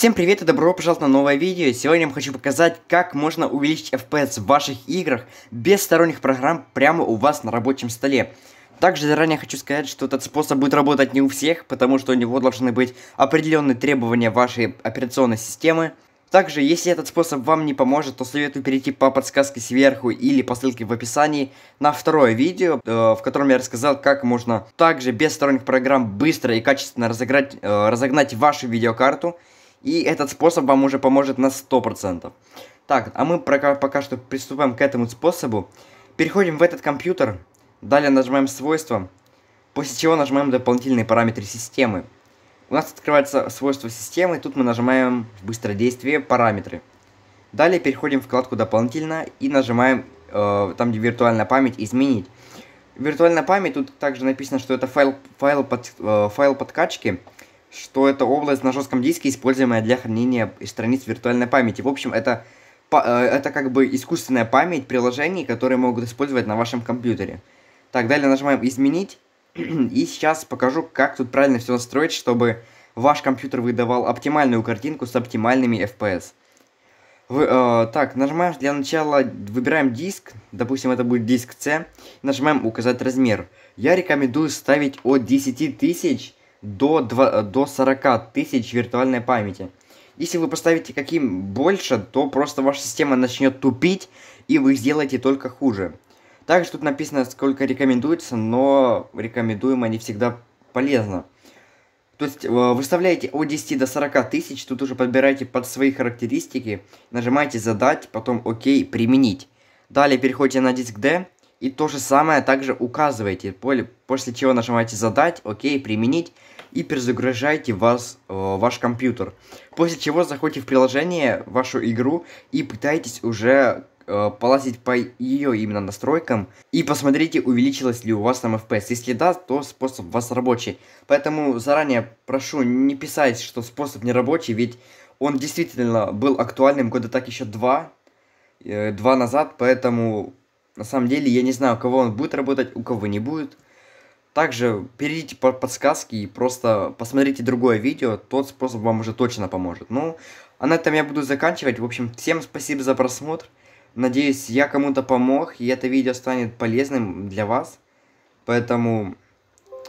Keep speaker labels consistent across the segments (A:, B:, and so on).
A: Всем привет и добро пожаловать на новое видео. Сегодня я вам хочу показать, как можно увеличить FPS в ваших играх без сторонних программ прямо у вас на рабочем столе. Также заранее хочу сказать, что этот способ будет работать не у всех, потому что у него должны быть определенные требования вашей операционной системы. Также, если этот способ вам не поможет, то советую перейти по подсказке сверху или по ссылке в описании на второе видео, э, в котором я рассказал, как можно также без сторонних программ быстро и качественно разыграть, э, разогнать вашу видеокарту и этот способ вам уже поможет на 100%. Так, а мы пока, пока что приступаем к этому способу. Переходим в этот компьютер. Далее нажимаем «Свойства», после чего нажимаем «Дополнительные параметры системы». У нас открывается свойства системы, тут мы нажимаем в быстродействие «Параметры». Далее переходим в вкладку «Дополнительно» и нажимаем э, там, где «Виртуальная память» «Изменить». Виртуальная память, тут также написано, что это файл, файл, под, э, файл подкачки что это область на жестком диске, используемая для хранения страниц виртуальной памяти. В общем, это, э, это как бы искусственная память приложений, которые могут использовать на вашем компьютере. Так, далее нажимаем «Изменить». И сейчас покажу, как тут правильно все настроить, чтобы ваш компьютер выдавал оптимальную картинку с оптимальными FPS. Вы, э, так, нажимаем для начала, выбираем диск, допустим, это будет диск C, нажимаем «Указать размер». Я рекомендую ставить от 10 тысяч до, 2, до 40 тысяч виртуальной памяти. Если вы поставите каким больше, то просто ваша система начнет тупить, и вы сделаете только хуже. Также тут написано, сколько рекомендуется, но рекомендуемо не всегда полезно. То есть э, выставляете от 10 до 40 тысяч, тут уже подбираете под свои характеристики, нажимаете «Задать», потом «Ок», «Применить». Далее переходите на диск D, и то же самое также указываете поле, после чего нажимаете «Задать», «Ок», «Применить» и перезагружаете вас, э, ваш компьютер. После чего заходите в приложение, вашу игру и пытаетесь уже э, полазить по ее именно настройкам и посмотрите, увеличилось ли у вас там FPS. Если да, то способ у вас рабочий. Поэтому заранее прошу не писать, что способ не рабочий, ведь он действительно был актуальным года так еще два, э, два назад, поэтому на самом деле, я не знаю, у кого он будет работать, у кого не будет. Также перейдите по подсказке и просто посмотрите другое видео, тот способ вам уже точно поможет. Ну, а на этом я буду заканчивать. В общем, всем спасибо за просмотр. Надеюсь, я кому-то помог, и это видео станет полезным для вас. Поэтому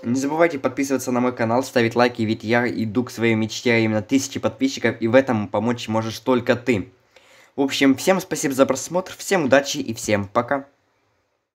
A: не забывайте подписываться на мой канал, ставить лайки, ведь я иду к своей мечте, а именно тысячи подписчиков, и в этом помочь можешь только ты. В общем, всем спасибо за просмотр, всем удачи и всем пока.